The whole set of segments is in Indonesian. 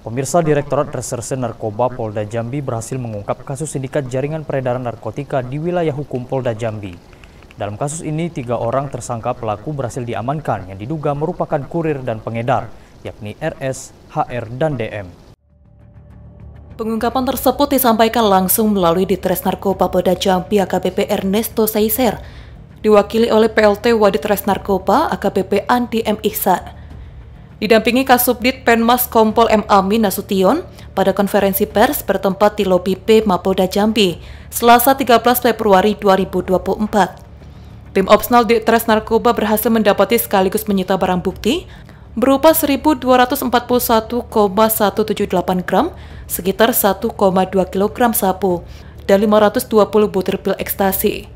Pemirsa Direktorat Reserse Narkoba Polda Jambi berhasil mengungkap kasus sindikat jaringan peredaran narkotika di wilayah hukum Polda Jambi. Dalam kasus ini, tiga orang tersangka pelaku berhasil diamankan yang diduga merupakan kurir dan pengedar, yakni RS, HR, dan DM. Pengungkapan tersebut disampaikan langsung melalui Ditres Narkoba Polda Jambi AKBP Ernesto Saiser, diwakili oleh PLT Wadit Res Narkoba AKBP Andi M. Ihsan. Didampingi Kasubdit Penmas Kompol M. Amin Nasution pada konferensi pers bertempat di lobi P. Mapolda Jambi, Selasa 13 Februari 2024. Tim Opsnal di Tres Narkoba berhasil mendapati sekaligus menyita barang bukti berupa 1.241,178 gram, sekitar 1,2 kg sabu, dan 520 butir pil ekstasi.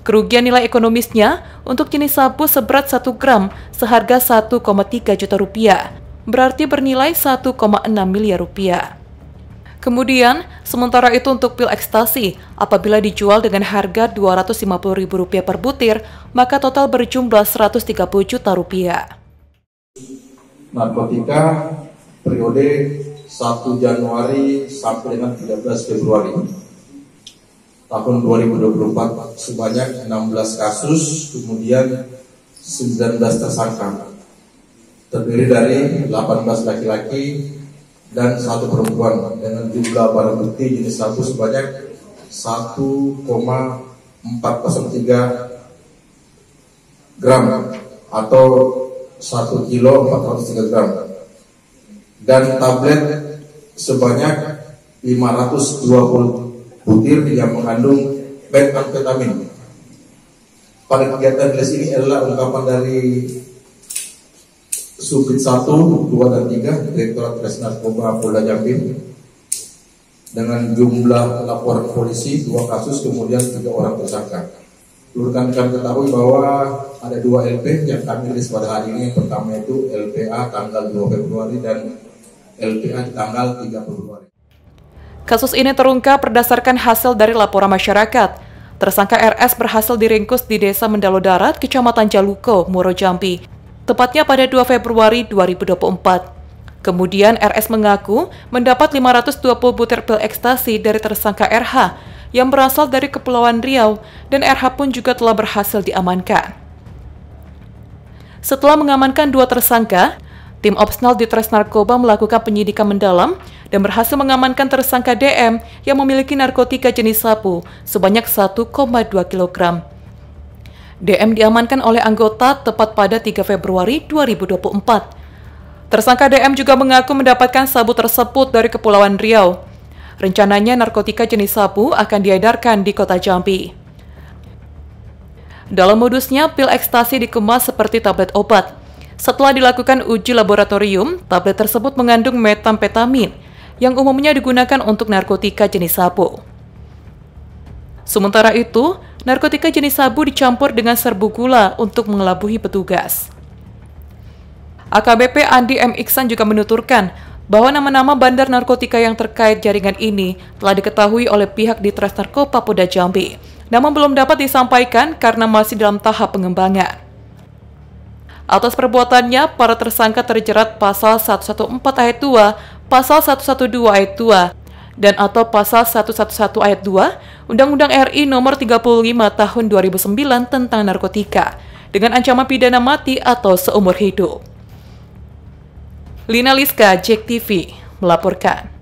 Kerugian nilai ekonomisnya untuk jenis sabu seberat 1 gram seharga 1,3 juta rupiah, berarti bernilai 1,6 miliar rupiah. Kemudian, sementara itu untuk pil ekstasi, apabila dijual dengan harga Rp250.000 per butir, maka total berjumlah 130 juta rupiah. Narkotika periode 1 Januari sampai dengan 13 Februari tahun 2024 sebanyak 16 kasus, kemudian 19 tersangka. Terdiri dari 18 laki-laki dan satu perempuan dengan jumlah barang bukti jenis sabu sebanyak 1,403 gram atau 1 kilo 403 gram dan tablet sebanyak 520 Butir yang mengandung metamfetamin. Pada kegiatan les ini adalah ungkapan dari Subdit 1, 2, dan 3 Direktorat Res Narkoba Polda Jambi dengan jumlah laporan polisi dua kasus kemudian tiga orang tersangka. Lurkan kan ketahui bahwa ada dua LP yang kami rilis pada hari ini. Yang pertama itu LPA tanggal 2 Februari dan LPA tanggal 3 Februari. Kasus ini terungkap berdasarkan hasil dari laporan masyarakat. Tersangka RS berhasil diringkus di Desa Mendalo Darat, Kecamatan Jaluko, Muro Jambi, tepatnya pada 2 Februari 2024. Kemudian RS mengaku mendapat 520 butir pil ekstasi dari tersangka RH yang berasal dari Kepulauan Riau dan RH pun juga telah berhasil diamankan. Setelah mengamankan dua tersangka, tim Opsnal di Tres Narkoba melakukan penyidikan mendalam dan berhasil mengamankan tersangka DM yang memiliki narkotika jenis sabu sebanyak 1,2 kg. DM diamankan oleh anggota tepat pada 3 Februari 2024. Tersangka DM juga mengaku mendapatkan sabu tersebut dari Kepulauan Riau. Rencananya narkotika jenis sabu akan diedarkan di kota Jambi. Dalam modusnya, pil ekstasi dikemas seperti tablet obat. Setelah dilakukan uji laboratorium, tablet tersebut mengandung metamfetamin, yang umumnya digunakan untuk narkotika jenis sabu. Sementara itu, narkotika jenis sabu dicampur dengan serbu gula untuk mengelabuhi petugas. AKBP Andi M. Iksan juga menuturkan bahwa nama-nama bandar narkotika yang terkait jaringan ini telah diketahui oleh pihak di Tres Narkoba Polda Jambi, namun belum dapat disampaikan karena masih dalam tahap pengembangan. Atas perbuatannya, para tersangka terjerat pasal 114 ayat 2 pasal 112 ayat 2 dan atau pasal 111 ayat 2 Undang-Undang RI nomor 35 tahun 2009 tentang narkotika dengan ancaman pidana mati atau seumur hidup. Lina Liska, JEK TV, melaporkan.